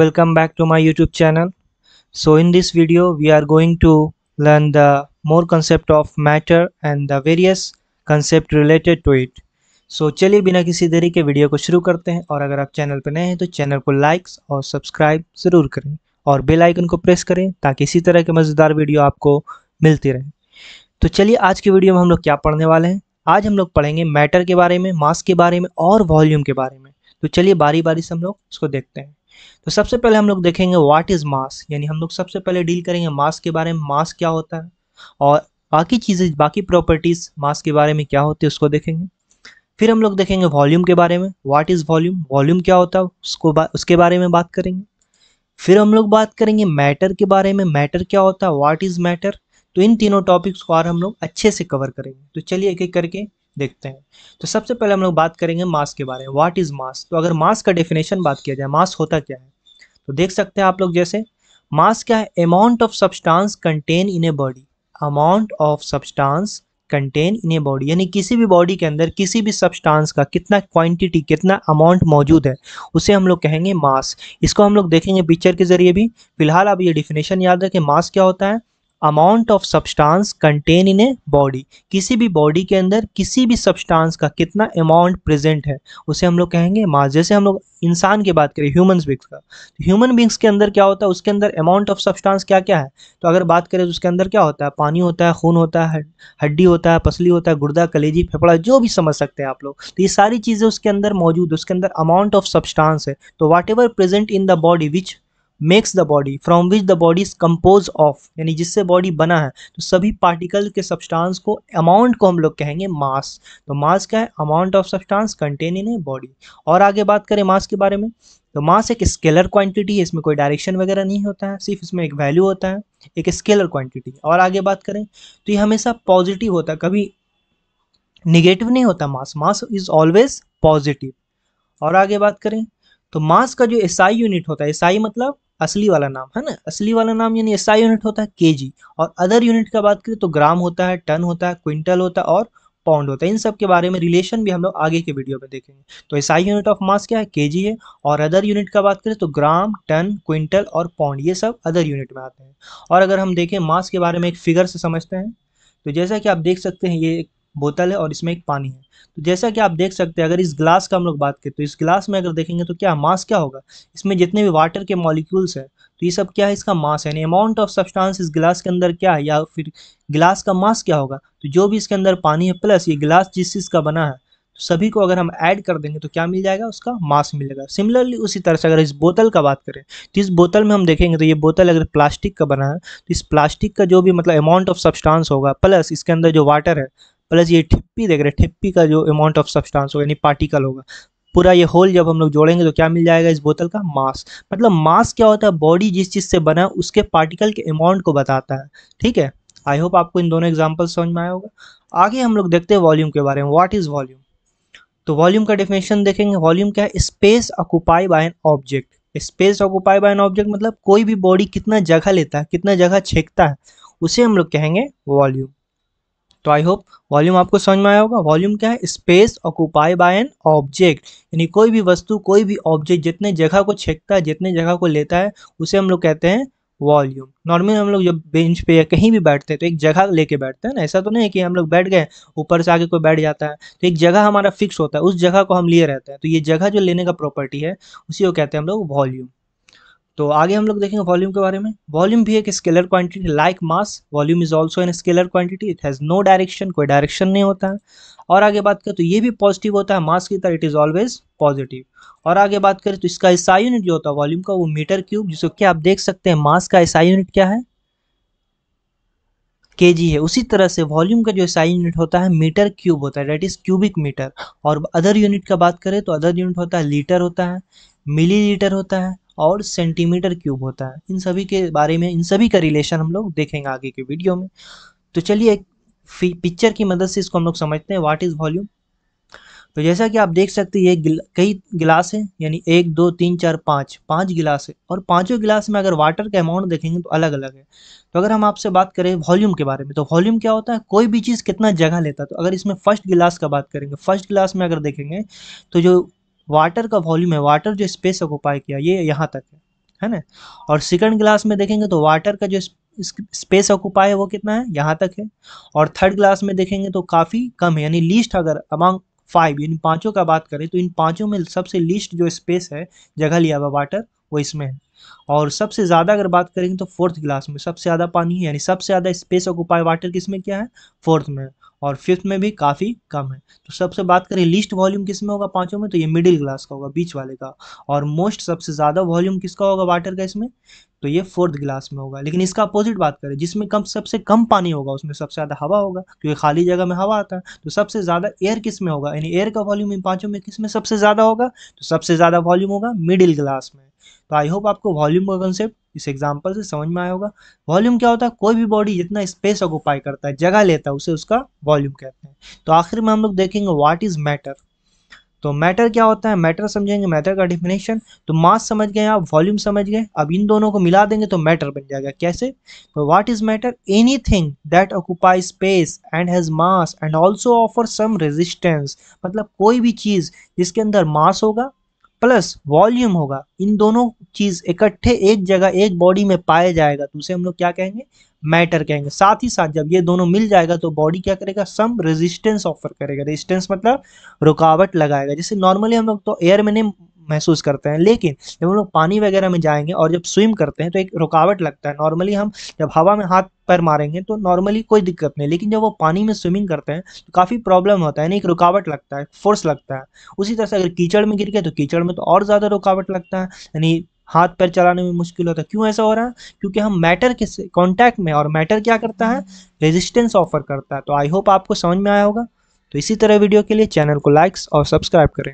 welcome back to my youtube channel so in this video we are going to learn the more concept of matter and the various concept related to it so चलिए बिना किसी देरी के video को शुरू करते हैं और अगर आप चैनल पर नए हैं तो चैनल को लाइक्स और सब्सक्राइब ज़रूर करें और बेल आइकन को प्रेस करें ताकि इसी तरह के मज़ेदार वीडियो आपको मिलती रहे तो चलिए आज की वीडियो में हम लोग क्या पढ़ने वाले हैं आज हम लोग पढ़ेंगे मैटर के बारे में मास के बारे में और वॉल्यूम के बारे में तो चलिए बारी बारी से हम लोग उसको देखते हैं तो सबसे पहले हम लोग देखेंगे व्हाट इज़ मास यानी हम लोग सबसे पहले डील करेंगे मास के बारे में मास क्या होता है और बाकी चीज़ें बाकी प्रॉपर्टीज़ मास के बारे में क्या होती है उसको देखेंगे फिर हम लोग देखेंगे वॉल्यूम के बारे में व्हाट इज़ वॉल्यूम वॉल्यूम क्या होता है उसको बा, उसके बारे में बात करेंगे फिर हम लोग बात करेंगे मैटर के बारे में मैटर क्या होता है व्हाट इज़ मैटर तो इन तीनों टॉपिक्स को और हम लोग अच्छे से कवर करेंगे तो चलिए एक एक करके देखते हैं तो सबसे पहले हम लोग बात करेंगे मास के बारे में व्हाट इज़ मास तो अगर मास का डेफिनेशन बात किया जाए मास होता क्या है तो देख सकते हैं आप लोग जैसे मास क्या है amount of substance contain in a body amount of substance contain in a body यानी किसी भी बॉडी के अंदर किसी भी सब्सटांस का कितना क्वांटिटी कितना अमाउंट मौजूद है उसे हम लोग कहेंगे मास इसको हम लोग देखेंगे पिक्चर के जरिए भी फिलहाल आप ये डिफिनेशन याद रखें मास क्या होता है amount of substance contain in a body किसी भी बॉडी के अंदर किसी भी सब्सटेंस का कितना अमाउंट प्रेजेंट है उसे हम लोग कहेंगे मास जैसे हम लोग इंसान की बात करें ह्यूमन बींग्स का ह्यूमन तो बींग्स के अंदर क्या होता है उसके अंदर अमाउंट ऑफ सब्सटेंस क्या क्या है तो अगर बात करें तो उसके अंदर क्या होता है पानी होता है खून होता है हड्डी होता है पसली होता है गुर्दा कलेजी फेफड़ा जो भी समझ सकते हैं आप लोग तो ये सारी चीज़ें उसके अंदर मौजूद है उसके अंदर अमाउंट ऑफ सब्सटेंस है तो whatever present in the body which makes the body from which the body is compose of यानी जिससे बॉडी बना है तो सभी पार्टिकल के सब्सटांस को अमाउंट को हम लोग कहेंगे मास तो मास क्या है amount of substance contain in a body और आगे बात करें मास के बारे में तो मास एक स्केलर क्वांटिटी है इसमें कोई डायरेक्शन वगैरह नहीं होता है सिर्फ इसमें एक वैल्यू होता है एक स्केलर क्वांटिटी और आगे बात करें तो ये हमेशा पॉजिटिव होता है कभी निगेटिव नहीं होता mass mass is always positive और आगे बात करें तो मास का जो एसआई यूनिट होता है एसआई मतलब असली वाला नाम है ना असली वाला नाम यानी एस यूनिट होता है के और अदर यूनिट का बात करें तो ग्राम होता है टन होता है क्विंटल होता है और पाउंड होता है इन सब के बारे में रिलेशन भी हम लोग आगे के वीडियो में देखेंगे तो एस यूनिट ऑफ मास क्या है के है और अदर यूनिट का बात करें तो ग्राम टन क्विंटल और पाउंड ये सब अदर यूनिट में आते हैं और अगर हम देखें मास के बारे में एक फिगर से समझते हैं तो जैसा कि आप देख सकते हैं ये एक बोतल है और इसमें एक पानी है तो जैसा कि आप देख सकते हैं अगर इस ग्लास का हम लोग बात करें तो इस ग्लास में अगर देखेंगे तो क्या मास क्या होगा इसमें जितने भी वाटर के मॉलिक्यूल्स हैं तो ये सब क्या है इसका मास यानी अमाउंट ऑफ सब्सटेंस इस ग्लास के अंदर क्या है या फिर ग्लास का मास क्या होगा तो जो भी इसके अंदर पानी है प्लस ये ग्लास जिस चीज़ का बना है तो सभी को अगर हम ऐड कर देंगे तो क्या मिल जाएगा उसका मास मिलेगा सिमिलरली उसी तरह से अगर इस बोतल का बात करें तो इस बोतल में हम देखेंगे तो ये बोतल अगर प्लास्टिक का बना है तो इस प्लास्टिक का जो भी मतलब अमाउंट ऑफ सब्सटेंस होगा प्लस इसके अंदर जो वाटर है प्लस ये ठिप्पी देख रहे हैं ठिप्पी का जो अमाउंट ऑफ सब्सटेंस होगा यानी पार्टिकल होगा पूरा ये होल जब हम लोग जोड़ेंगे तो क्या मिल जाएगा इस बोतल का मास मतलब मास क्या होता है बॉडी जिस चीज़ से बना है उसके पार्टिकल के अमाउंट को बताता है ठीक है आई होप आपको इन दोनों एग्जाम्पल समझ में आया होगा आगे हम लोग देखते हैं वॉल्यूम के बारे में व्हाट इज़ वॉल्यूम तो वॉल्यूम का डेफिनेशन देखेंगे वॉल्यूम क्या है space occupy by an object space occupy by an object मतलब कोई भी बॉडी कितना जगह लेता है कितना जगह छेकता है उसे हम लोग कहेंगे वॉल्यूम तो आई होप वॉल्यूम आपको समझ में आया होगा वॉल्यूम क्या है space occupy by an object यानी कोई भी वस्तु कोई भी ऑब्जेक्ट जितने जगह को छेकता है जितने जगह को लेता है उसे हम लोग कहते हैं वॉल्यूम नॉर्मली हम लोग जब बेंच पे या कहीं भी बैठते हैं तो एक जगह लेके बैठते हैं ना ऐसा तो नहीं है कि हम लोग बैठ गए ऊपर से आके कोई बैठ जाता है तो एक जगह हमारा फिक्स होता है उस जगह को हम लिए रहते हैं तो ये जगह जो लेने का प्रॉपर्टी है उसी को कहते हैं हम लोग वॉल्यूम तो आगे हम लोग देखेंगे वॉल्यूम के बारे में वॉल्यूम भी एक scalar quantity like mass volume is also an scalar quantity it has no direction कोई डायरेक्शन नहीं होता है और आगे बात करें तो ये भी पॉजिटिव होता है मास की तरह इट इज़ ऑलवेज पॉजिटिव और आगे बात करें तो इसका ईसाई यूनिट जो होता है वॉल्यूम का वो मीटर क्यूब जिसको क्या आप देख सकते हैं मास का ईसाई यूनिट क्या है के जी है उसी तरह से वॉल्यूम का जो ईसाई यूनिट होता है मीटर क्यूब होता है डेट इज़ क्यूबिक मीटर और अदर यूनिट का बात करें तो अदर यूनिट होता है लीटर होता है मिली लीटर होता है और सेंटीमीटर क्यूब होता है इन सभी के बारे में इन सभी का रिलेशन हम लोग देखेंगे आगे के वीडियो में तो चलिए एक पिक्चर की मदद से इसको हम लोग समझते हैं वाट इज़ वॉल्यूम तो जैसा कि आप देख सकते हैं ये गिल, कई गिलास है यानी एक दो तीन चार पाँच पाँच गिलास है और पाँचों गिलास में अगर वाटर का अमाउंट देखेंगे तो अलग अलग है तो अगर हम आपसे बात करें वॉल्यूम के बारे में तो वॉल्यूम क्या होता है कोई भी चीज़ कितना जगह लेता है तो अगर इसमें फर्स्ट गिलास का बात करेंगे फर्स्ट गिलास में अगर देखेंगे तो जो वाटर का वॉल्यूम है वाटर जो स्पेस ऑक्यूपाई किया ये यहाँ तक है है ना और सेकंड क्लास में देखेंगे तो वाटर का जो स्पेस ऑक्यूपाई है वो कितना है यहाँ तक है और थर्ड क्लास में देखेंगे तो काफ़ी कम है यानी लीस्ट अगर अमांग फाइव यानी पाँचों का बात करें तो इन पाँचों में सबसे लीस्ट जो स्पेस है जगह लिया हुआ वाटर वो इसमें है और सबसे ज़्यादा अगर बात करेंगे तो फोर्थ ग्लास में सबसे ज़्यादा पानी है यानी सबसे ज़्यादा स्पेस ऑक्यूपाई वाटर किस में क्या है फोर्थ में है और फिफ्थ में भी काफ़ी कम है तो सबसे बात करें लिस्ट वॉल्यूम किस में होगा पाँचों में तो ये मिडिल ग्लास का होगा बीच वाले का और मोस्ट सबसे ज़्यादा वॉल्यूम किसका होगा वाटर का इसमें तो ये फोर्थ ग्लास में होगा लेकिन इसका अपोजिट बात करें जिसमें कम सबसे कम पानी होगा उसमें सबसे ज़्यादा हवा होगा क्योंकि खाली जगह में हवा आता है तो सबसे ज़्यादा एयर किस में होगा यानी एयर का वॉल्यूम इन पाँचों में किस में सबसे ज़्यादा होगा तो सबसे ज़्यादा वॉल्यूम होगा मिडिल ग्लास में तो आई होप आपको वॉल्यूम का कंसेप्ट इस एग्जाम्पल से समझ में आया होगा वॉल्यूम क्या होता है कोई भी बॉडी जितना स्पेस ऑक्यूपाई करता है जगह लेता है उसे उसका वॉल्यूम कहते हैं तो आखिर में हम लोग देखेंगे व्हाट इज मैटर तो मैटर क्या होता है मैटर समझेंगे मैटर का डिफिनेशन तो मास समझ गए आप वॉल्यूम समझ गए अब इन दोनों को मिला देंगे तो मैटर बन जाएगा कैसे तो what is matter anything that occupy space and has mass and also offer some resistance मतलब कोई भी चीज़ जिसके अंदर मास होगा प्लस वॉल्यूम होगा इन दोनों चीज इकट्ठे एक जगह एक बॉडी में पाया जाएगा तो उसे हम लोग क्या कहेंगे मैटर कहेंगे साथ ही साथ जब ये दोनों मिल जाएगा तो बॉडी क्या करेगा सम रेजिस्टेंस ऑफर करेगा रेजिस्टेंस मतलब रुकावट लगाएगा जैसे नॉर्मली हम लोग तो एयर में नहीं महसूस करते हैं लेकिन जब हम लोग पानी वगैरह में जाएंगे और जब स्विम करते हैं तो एक रुकावट लगता है नॉर्मली हम जब हवा में हाथ पैर मारेंगे तो नॉर्मली कोई दिक्कत नहीं लेकिन जब वो पानी में स्विमिंग करते हैं तो काफ़ी प्रॉब्लम होता है यानी एक रुकावट लगता है फोर्स लगता है उसी तरह से अगर कीचड़ में गिर गए तो कीचड़ में तो और ज़्यादा रुकावट लगता है यानी हाथ पैर चलाने में मुश्किल होता है क्यों ऐसा हो रहा है क्योंकि हम मैटर के कॉन्टैक्ट में और मैटर क्या करता है रेजिस्टेंस ऑफर करता है तो आई होप आपको समझ में आया होगा तो इसी तरह वीडियो के लिए चैनल को लाइक्स और सब्सक्राइब करें